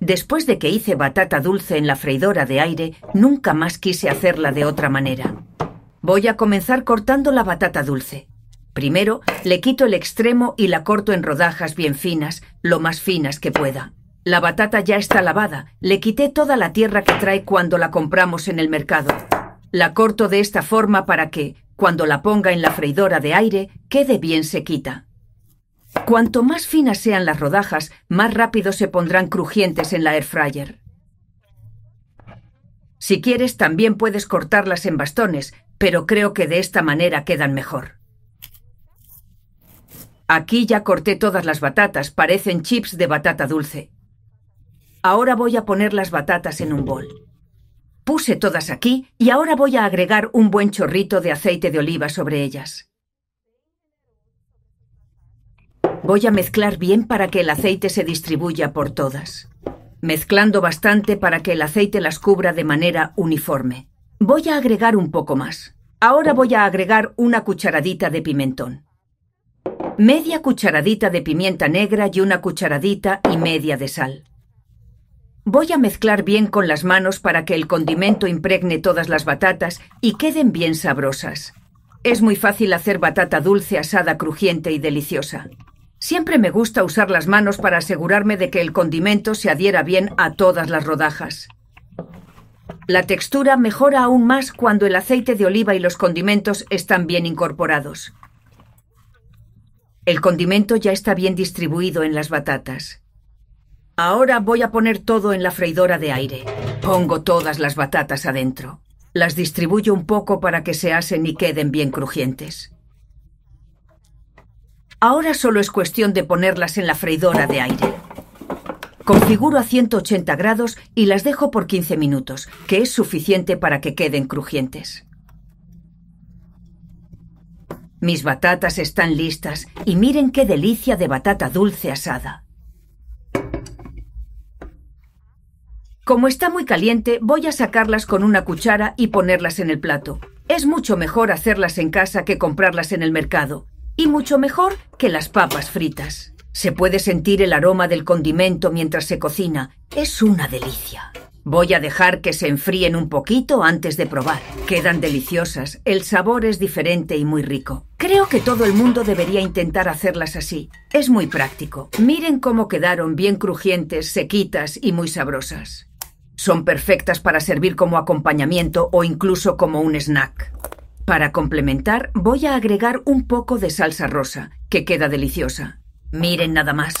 Después de que hice batata dulce en la freidora de aire, nunca más quise hacerla de otra manera. Voy a comenzar cortando la batata dulce. Primero, le quito el extremo y la corto en rodajas bien finas, lo más finas que pueda. La batata ya está lavada, le quité toda la tierra que trae cuando la compramos en el mercado. La corto de esta forma para que, cuando la ponga en la freidora de aire, quede bien sequita. Cuanto más finas sean las rodajas, más rápido se pondrán crujientes en la airfryer. Si quieres, también puedes cortarlas en bastones, pero creo que de esta manera quedan mejor. Aquí ya corté todas las batatas, parecen chips de batata dulce. Ahora voy a poner las batatas en un bol. Puse todas aquí y ahora voy a agregar un buen chorrito de aceite de oliva sobre ellas. Voy a mezclar bien para que el aceite se distribuya por todas. Mezclando bastante para que el aceite las cubra de manera uniforme. Voy a agregar un poco más. Ahora voy a agregar una cucharadita de pimentón. Media cucharadita de pimienta negra y una cucharadita y media de sal. Voy a mezclar bien con las manos para que el condimento impregne todas las batatas y queden bien sabrosas. Es muy fácil hacer batata dulce, asada, crujiente y deliciosa. Siempre me gusta usar las manos para asegurarme de que el condimento se adhiera bien a todas las rodajas. La textura mejora aún más cuando el aceite de oliva y los condimentos están bien incorporados. El condimento ya está bien distribuido en las batatas. Ahora voy a poner todo en la freidora de aire. Pongo todas las batatas adentro. Las distribuyo un poco para que se asen y queden bien crujientes. Ahora solo es cuestión de ponerlas en la freidora de aire. Configuro a 180 grados y las dejo por 15 minutos, que es suficiente para que queden crujientes. Mis batatas están listas y miren qué delicia de batata dulce asada. Como está muy caliente, voy a sacarlas con una cuchara y ponerlas en el plato. Es mucho mejor hacerlas en casa que comprarlas en el mercado y mucho mejor que las papas fritas. Se puede sentir el aroma del condimento mientras se cocina. Es una delicia. Voy a dejar que se enfríen un poquito antes de probar. Quedan deliciosas, el sabor es diferente y muy rico. Creo que todo el mundo debería intentar hacerlas así. Es muy práctico. Miren cómo quedaron bien crujientes, sequitas y muy sabrosas. Son perfectas para servir como acompañamiento o incluso como un snack. Para complementar, voy a agregar un poco de salsa rosa, que queda deliciosa. Miren nada más.